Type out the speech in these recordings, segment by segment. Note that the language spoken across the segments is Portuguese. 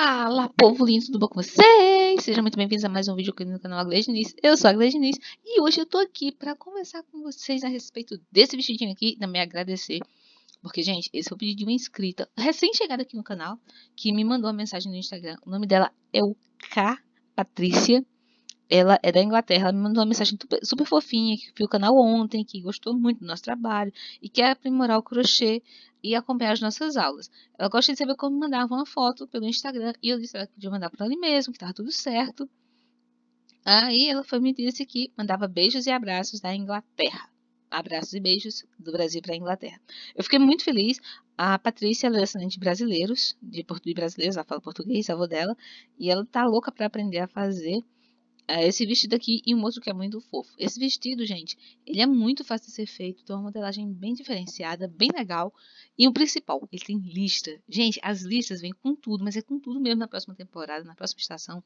Fala, povo lindo, tudo bom com vocês? Sejam muito bem-vindos a mais um vídeo aqui no canal Aglés Diniz. Eu sou a Aglés Diniz e hoje eu tô aqui para conversar com vocês a respeito desse vestidinho aqui e também agradecer. Porque, gente, esse foi é o pedido de uma inscrita recém-chegada aqui no canal que me mandou uma mensagem no Instagram. O nome dela é o K Patrícia. Ela é da Inglaterra, ela me mandou uma mensagem super, super fofinha, que viu o canal ontem, que gostou muito do nosso trabalho e quer aprimorar o crochê e acompanhar as nossas aulas. Ela gosta de saber como mandava uma foto pelo Instagram e eu disse que podia mandar para ali mesmo, que estava tudo certo. Aí ela foi me disse que mandava beijos e abraços da Inglaterra. Abraços e beijos do Brasil para a Inglaterra. Eu fiquei muito feliz. A Patrícia ela é de brasileiros, de português brasileiros, ela fala português, avó dela, e ela tá louca para aprender a fazer é, esse vestido aqui e um outro que é muito fofo. Esse vestido, gente, ele é muito fácil de ser feito, tem uma modelagem bem diferenciada, bem legal. E o principal, ele tem lista. Gente, as listas vêm com tudo, mas é com tudo mesmo na próxima temporada, na próxima estação.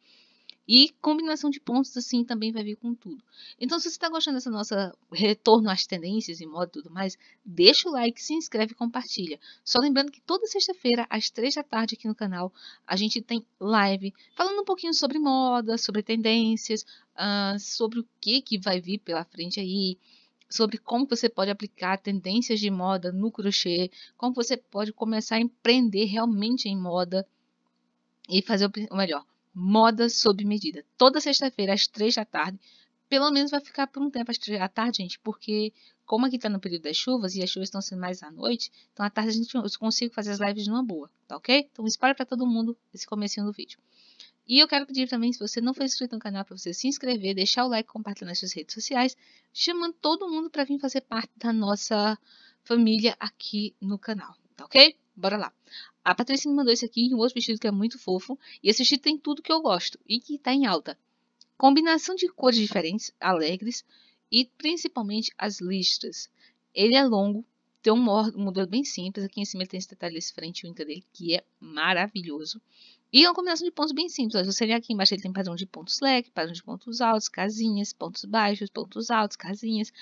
E combinação de pontos, assim, também vai vir com tudo. Então, se você está gostando dessa nossa retorno às tendências e moda e tudo mais, deixa o like, se inscreve e compartilha. Só lembrando que toda sexta-feira, às três da tarde aqui no canal, a gente tem live falando um pouquinho sobre moda, sobre tendências, uh, sobre o que, que vai vir pela frente aí, sobre como você pode aplicar tendências de moda no crochê, como você pode começar a empreender realmente em moda e fazer o, o melhor Moda sob medida. Toda sexta-feira, às três da tarde. Pelo menos vai ficar por um tempo às três da tarde, gente, porque como aqui está no período das chuvas e as chuvas estão sendo mais à noite, então à tarde a gente, eu consigo fazer as lives numa boa, tá ok? Então espalha para todo mundo esse comecinho do vídeo. E eu quero pedir também, se você não for inscrito no canal, para você se inscrever, deixar o like, compartilhar nas suas redes sociais, chamando todo mundo para vir fazer parte da nossa família aqui no canal, tá ok? Bora lá. A Patrícia me mandou esse aqui e um outro vestido que é muito fofo. E esse vestido tem tudo que eu gosto e que está em alta. Combinação de cores diferentes, alegres e principalmente as listras. Ele é longo, tem um modelo bem simples. Aqui em cima ele tem esse detalhe, desse frente única dele, que é maravilhoso. E é uma combinação de pontos bem simples. Você vê aqui embaixo, ele tem padrão de pontos leque, padrão de pontos altos, casinhas, pontos baixos, pontos altos, casinhas.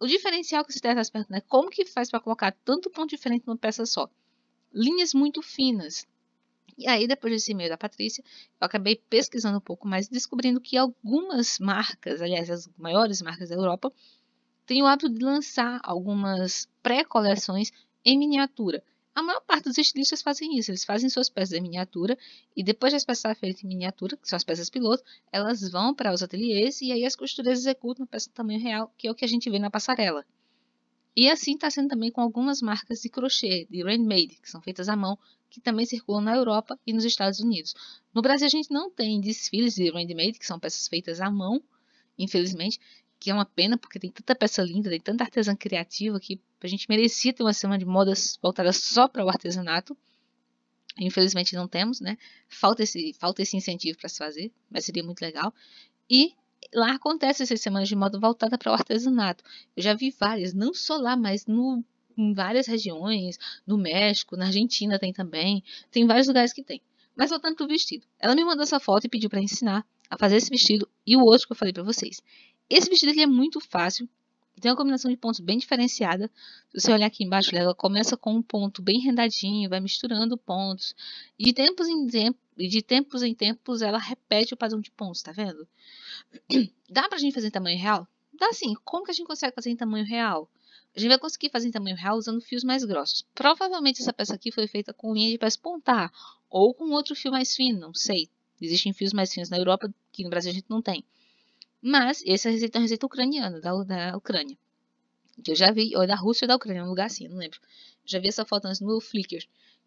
O diferencial que você deve às perguntas é como que faz para colocar tanto ponto diferente numa peça só linhas muito finas. E aí, depois desse e-mail da Patrícia, eu acabei pesquisando um pouco mais, descobrindo que algumas marcas, aliás, as maiores marcas da Europa, têm o hábito de lançar algumas pré-coleções em miniatura. A maior parte dos estilistas fazem isso, eles fazem suas peças em miniatura e depois das as peças feitas em miniatura, que são as peças piloto, elas vão para os ateliês e aí as costureiras executam a peça em tamanho real, que é o que a gente vê na passarela. E assim está sendo também com algumas marcas de crochê, de handmade, que são feitas à mão, que também circulam na Europa e nos Estados Unidos. No Brasil a gente não tem desfiles de handmade, que são peças feitas à mão, infelizmente, que é uma pena porque tem tanta peça linda, tem tanta artesã criativa que a gente merecia ter uma semana de modas voltada só para o artesanato. Infelizmente não temos, né? Falta esse, falta esse incentivo para se fazer, mas seria muito legal. E lá acontece essas semanas de moda voltada para o artesanato. Eu já vi várias, não só lá, mas no, em várias regiões, no México, na Argentina tem também, tem vários lugares que tem. Mas voltando para o vestido. Ela me mandou essa foto e pediu para ensinar a fazer esse vestido e o outro que eu falei para vocês. Esse vestido aqui é muito fácil, tem uma combinação de pontos bem diferenciada. Se você olhar aqui embaixo, ela começa com um ponto bem rendadinho, vai misturando pontos. E de tempos em, tempo, de tempos, em tempos, ela repete o padrão de pontos, tá vendo? Dá pra gente fazer em tamanho real? Dá sim. Como que a gente consegue fazer em tamanho real? A gente vai conseguir fazer em tamanho real usando fios mais grossos. Provavelmente essa peça aqui foi feita com linha de pés pontar ou com outro fio mais fino, não sei. Existem fios mais finos na Europa que no Brasil a gente não tem. Mas essa receita é uma receita ucraniana, da, da Ucrânia. Que eu já vi, ou é da Rússia ou da Ucrânia, é um lugar assim, não lembro. Já vi essa foto antes no Flickr,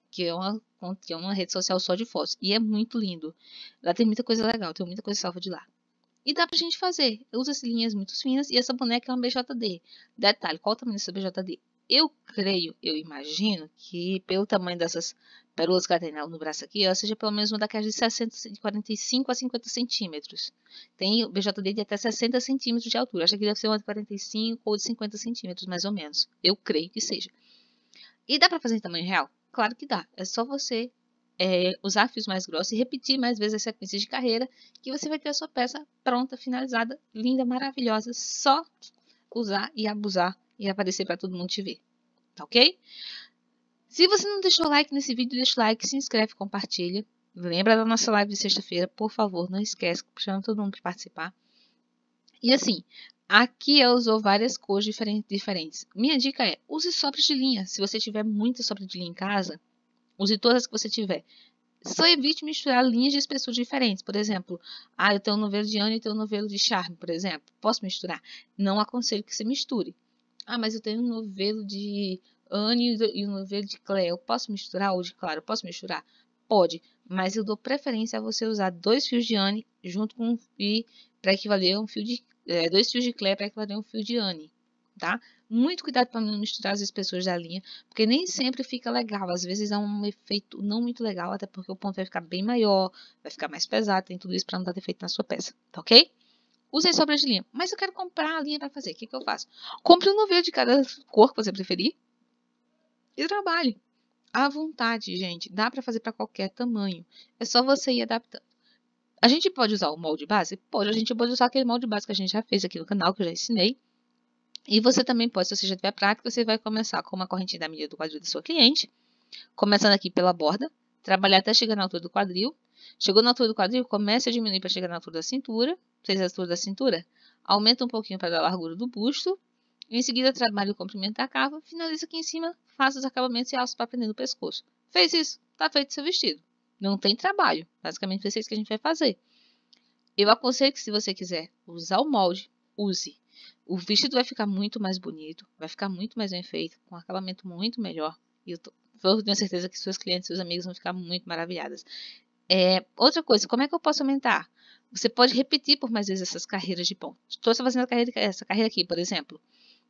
que é, uma, que é uma rede social só de fotos. E é muito lindo. Lá tem muita coisa legal, tem muita coisa salva de lá. E dá pra gente fazer. Eu uso essas linhas muito finas e essa boneca é uma BJD. Detalhe, qual o tamanho dessa BJD? Eu creio, eu imagino que pelo tamanho dessas Pérolas que ela no braço aqui, ó, seja pelo menos uma daquelas de 60, de 45 a 50 centímetros. Tem o BJD de até 60 centímetros de altura. Acho que deve ser uma de 45 ou de 50 centímetros, mais ou menos. Eu creio que seja. E dá para fazer em tamanho real? Claro que dá. É só você é, usar fios mais grossos e repetir mais vezes as sequências de carreira que você vai ter a sua peça pronta, finalizada, linda, maravilhosa. Só usar e abusar e aparecer para todo mundo te ver. Tá ok? Se você não deixou like nesse vídeo, deixa o like, se inscreve, compartilha. Lembra da nossa live de sexta-feira, por favor, não esquece, chama todo mundo para participar. E assim, aqui ela usou várias cores diferentes. Minha dica é, use sobras de linha. Se você tiver muita sobra de linha em casa, use todas que você tiver. Só evite misturar linhas de espessura diferentes. Por exemplo, ah, eu tenho um novelo de Anne e tenho um novelo de Charme, por exemplo. Posso misturar? Não aconselho que você misture. Ah, mas eu tenho um novelo de Anne e o novelo de eu Posso misturar? Ou de claro, posso misturar? Pode, mas eu dou preferência a você usar dois fios de Anne junto com um fio para equivaler um fio de é, dois fios de Cleo para equivaler a um fio de Anne, tá? Muito cuidado para não misturar as espessuras da linha, porque nem sempre fica legal. Às vezes dá um efeito não muito legal, até porque o ponto vai ficar bem maior, vai ficar mais pesado, tem tudo isso para não dar defeito na sua peça, tá ok? usei sobras de linha, mas eu quero comprar a linha para fazer. O que, que eu faço? Compre um novelo de cada cor que você preferir, e trabalhe. À vontade, gente. Dá para fazer para qualquer tamanho. É só você ir adaptando. A gente pode usar o molde base? Pode. A gente pode usar aquele molde base que a gente já fez aqui no canal, que eu já ensinei. E você também pode, se você já tiver prática, você vai começar com uma correntinha da medida do quadril da sua cliente. Começando aqui pela borda. Trabalhar até chegar na altura do quadril. Chegou na altura do quadril, comece a diminuir para chegar na altura da cintura. Fez a altura da cintura? Aumenta um pouquinho para dar a largura do busto. Em seguida, trabalha o comprimento da cava, finaliza aqui em cima, faz os acabamentos e alça para prender no pescoço. Fez isso, está feito seu vestido. Não tem trabalho, basicamente vai isso que a gente vai fazer. Eu aconselho que se você quiser usar o molde, use. O vestido vai ficar muito mais bonito, vai ficar muito mais bem feito, com um acabamento muito melhor. E eu tô, tenho certeza que suas clientes, seus amigos vão ficar muito maravilhadas. É, outra coisa, como é que eu posso aumentar? Você pode repetir por mais vezes essas carreiras de pão. Estou fazendo essa carreira aqui, por exemplo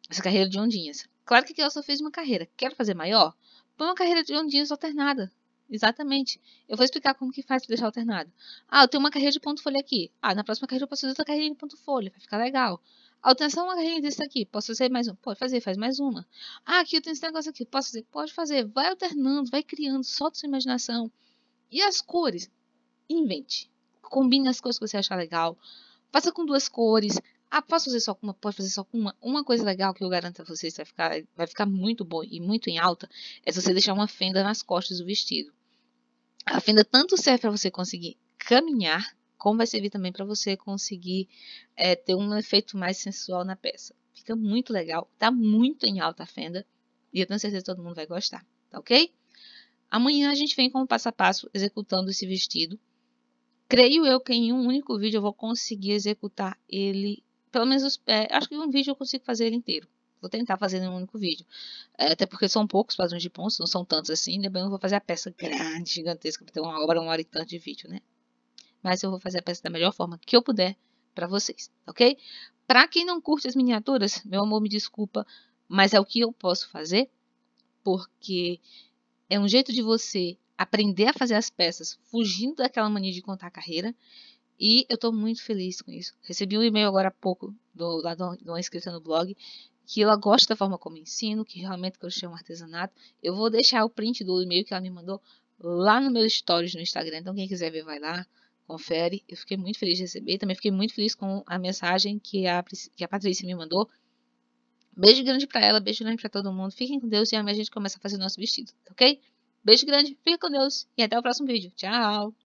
essa carreira de ondinhas. Claro que ela só fez uma carreira. Quer fazer maior? Põe uma carreira de ondinhas alternada. Exatamente. Eu vou explicar como que faz para deixar alternado. Ah, eu tenho uma carreira de ponto folha aqui. Ah, na próxima carreira eu posso fazer outra carreira de ponto folha. Vai ficar legal. Ah, eu tenho só é uma carreira desse aqui. Posso fazer mais uma? Pode fazer, faz mais uma. Ah, aqui eu tenho esse negócio aqui. Posso fazer? Pode fazer. Vai alternando, vai criando, solta sua imaginação. E as cores? Invente. Combine as cores que você achar legal. Faça com duas cores. Ah, posso fazer só com uma? Pode fazer só com uma? Uma coisa legal que eu garanto a vocês vai ficar, vai ficar muito bom e muito em alta é você deixar uma fenda nas costas do vestido. A fenda tanto serve para você conseguir caminhar, como vai servir também para você conseguir é, ter um efeito mais sensual na peça. Fica muito legal, tá muito em alta a fenda e eu tenho certeza que todo mundo vai gostar, tá ok? Amanhã a gente vem com o passo a passo executando esse vestido. Creio eu que em um único vídeo eu vou conseguir executar ele pelo menos, os, é, acho que um vídeo eu consigo fazer ele inteiro. Vou tentar fazer em um único vídeo. É, até porque são poucos padrões de pontos, não são tantos assim. Também né? não vou fazer a peça grande, gigantesca, para ter uma obra, uma hora e tanto de vídeo, né? Mas eu vou fazer a peça da melhor forma que eu puder para vocês, ok? Para quem não curte as miniaturas, meu amor, me desculpa, mas é o que eu posso fazer, porque é um jeito de você aprender a fazer as peças fugindo daquela mania de contar a carreira e eu estou muito feliz com isso. Recebi um e-mail agora há pouco do, lado de uma inscrita no blog que ela gosta da forma como ensino, que realmente crochê é um artesanato. Eu vou deixar o print do e-mail que ela me mandou lá no meu stories no Instagram. Então quem quiser ver vai lá, confere. Eu fiquei muito feliz de receber. Também fiquei muito feliz com a mensagem que a, que a Patrícia me mandou. Beijo grande para ela, beijo grande para todo mundo. Fiquem com Deus e amanhã a gente começa a fazer o nosso vestido, ok? Beijo grande, fiquem com Deus e até o próximo vídeo. Tchau!